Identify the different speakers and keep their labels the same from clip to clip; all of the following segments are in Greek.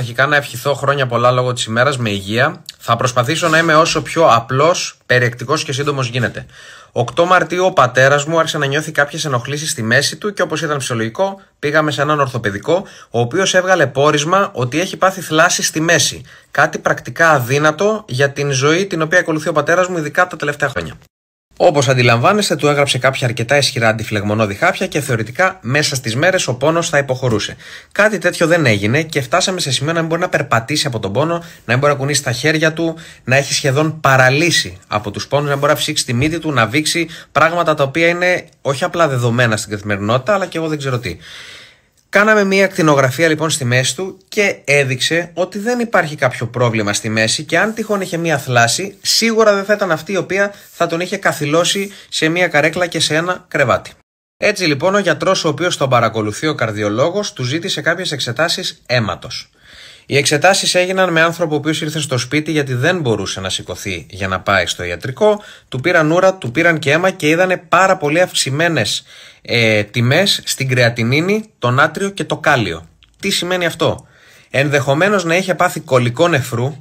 Speaker 1: Αρχικά να ευχηθώ χρόνια πολλά λόγω της ημέρας με υγεία. Θα προσπαθήσω να είμαι όσο πιο απλός, περιεκτικός και σύντομος γίνεται. 8 Μαρτίου ο πατέρας μου άρχισε να νιώθει κάποιες ενοχλήσεις στη μέση του και όπως ήταν φυσιολογικό, πήγαμε σε έναν ορθοπαιδικό, ο οποίος έβγαλε πόρισμα ότι έχει πάθει θλάση στη μέση. Κάτι πρακτικά αδύνατο για την ζωή την οποία ακολουθεί ο πατέρας μου, ειδικά τα τελευταία χρόνια. Όπως αντιλαμβάνεστε, του έγραψε κάποια αρκετά ισχυρά αντιφλεγμονώδη χάπια και θεωρητικά μέσα στις μέρες ο πόνος θα υποχωρούσε. Κάτι τέτοιο δεν έγινε και φτάσαμε σε σημείο να μην μπορεί να περπατήσει από τον πόνο, να μην μπορεί να κουνήσει τα χέρια του, να έχει σχεδόν παραλύσει από τους πόνους, να μην μπορεί να ψήξει τη μύτη του, να βήξει πράγματα τα οποία είναι όχι απλά δεδομένα στην καθημερινότητα, αλλά και εγώ δεν ξέρω τι. Κάναμε μία ακτινογραφία λοιπόν στη μέση του και έδειξε ότι δεν υπάρχει κάποιο πρόβλημα στη μέση και αν τυχόν είχε μία θλάση, σίγουρα δεν θα ήταν αυτή η οποία θα τον είχε καθυλώσει σε μία καρέκλα και σε ένα κρεβάτι. Έτσι λοιπόν ο γιατρός ο οποίος τον παρακολουθεί ο καρδιολόγος του ζήτησε κάποιες εξετάσεις αίματος. Οι εξετάσεις έγιναν με άνθρωπο ο οποίος ήρθε στο σπίτι γιατί δεν μπορούσε να σηκωθεί για να πάει στο ιατρικό. Του πήραν ούρα, του πήραν και αίμα και είδανε πάρα πολύ αυξημένες ε, τιμές στην κρεατινίνη, τον άτριο και το κάλιο. Τι σημαίνει αυτό. Ενδεχομένως να είχε πάθει κολλικό νεφρού.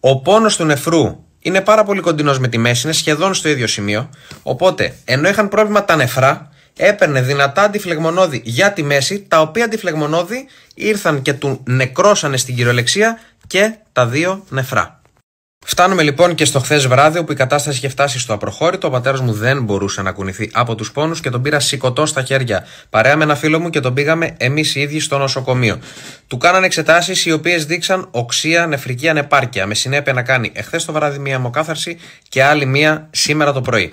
Speaker 1: Ο πόνος του νεφρού είναι πάρα πολύ κοντινός με τη μέση, είναι σχεδόν στο ίδιο σημείο. Οπότε, ενώ είχαν πρόβλημα τα νεφρά, έπαιρνε δυνατά αντιφλεγμονώδη για τη μέση, τα οποία αντιφλεγμονώδη ήρθαν και του νεκρώσανε στην κυριολεξία και τα δύο νεφρά. Φτάνουμε λοιπόν και στο χθες βράδυ, όπου η κατάσταση είχε φτάσει στο απροχώρητο. Ο πατέρας μου δεν μπορούσε να κουνηθεί από τους πόνους και τον πήρα σηκωτό στα χέρια. Παρέα με ένα φίλο μου και τον πήγαμε εμείς οι ίδιοι στο νοσοκομείο. Του κάνανε εξετάσεις οι οποίες δείξαν οξία νεφρική ανεπάρκεια, με συνέπεια να κάνει εχθές το βράδυ μία μοκάθαρση και άλλη μία σήμερα το πρωί.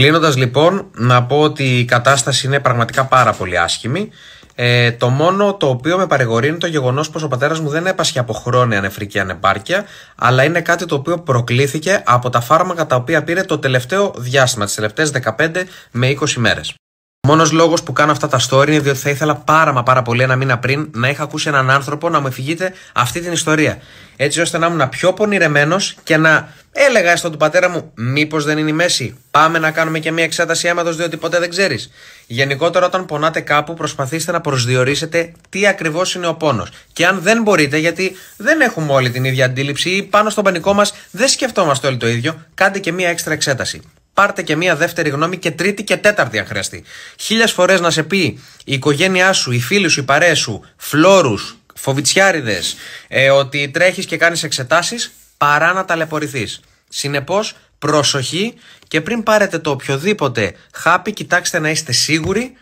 Speaker 1: Κλείνοντας λοιπόν, να πω ότι η κατάσταση είναι πραγματικά πάρα πολύ άσχημη. Ε, το μόνο το οποίο με παρηγορεί είναι το γεγονός πως ο πατέρας μου δεν έπασχε από χρόνια ανεφρική ανεπάρκεια, αλλά είναι κάτι το οποίο προκλήθηκε από τα φάρμακα τα οποία πήρε το τελευταίο διάστημα, τις τελευταίες 15 με 20 μέρες. Μόνος λόγος που κάνω αυτά τα story είναι διότι θα ήθελα πάρα μα πάρα πολύ ένα μήνα πριν να είχα ακούσει έναν άνθρωπο να μου εφηγείται αυτή την ιστορία. Έτσι ώστε να ήμουν πιο πονηρεμένος και να έλεγα στον του πατέρα μου, Μήπως δεν είναι η μέση. Πάμε να κάνουμε και μια εξέταση αίματος, διότι ποτέ δεν ξέρεις. Γενικότερα, όταν πονάτε κάπου, προσπαθήστε να προσδιορίσετε τι ακριβώς είναι ο πόνος. Και αν δεν μπορείτε, γιατί δεν έχουμε όλη την ίδια αντίληψη ή πάνω στον πανικό μας δεν σκεφτόμαστε όλοι το ίδιο, κάντε και μια έξτρα εξέταση πάρτε και μία δεύτερη γνώμη και τρίτη και τέταρτη αν χρειαστεί. Χίλιες φορές να σε πει η οικογένειά σου, οι φίλοι σου, οι παρέσου, σου, φλόρους, φοβιτσιάριδε, ε, ότι τρέχεις και κάνεις εξετάσεις, παρά να ταλαιπωρηθείς. Συνεπώς, προσοχή και πριν πάρετε το οποιοδήποτε χάπι, κοιτάξτε να είστε σίγουροι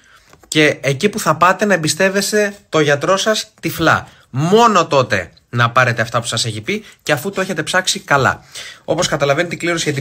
Speaker 1: και εκεί που θα πάτε να εμπιστεύεστε το γιατρό σας τυφλά. Μόνο τότε να πάρετε αυτά που σας έχει πει και αφού το έχετε ψάξει καλά. Όπως καταλαβαίνετε η κλήρωση για την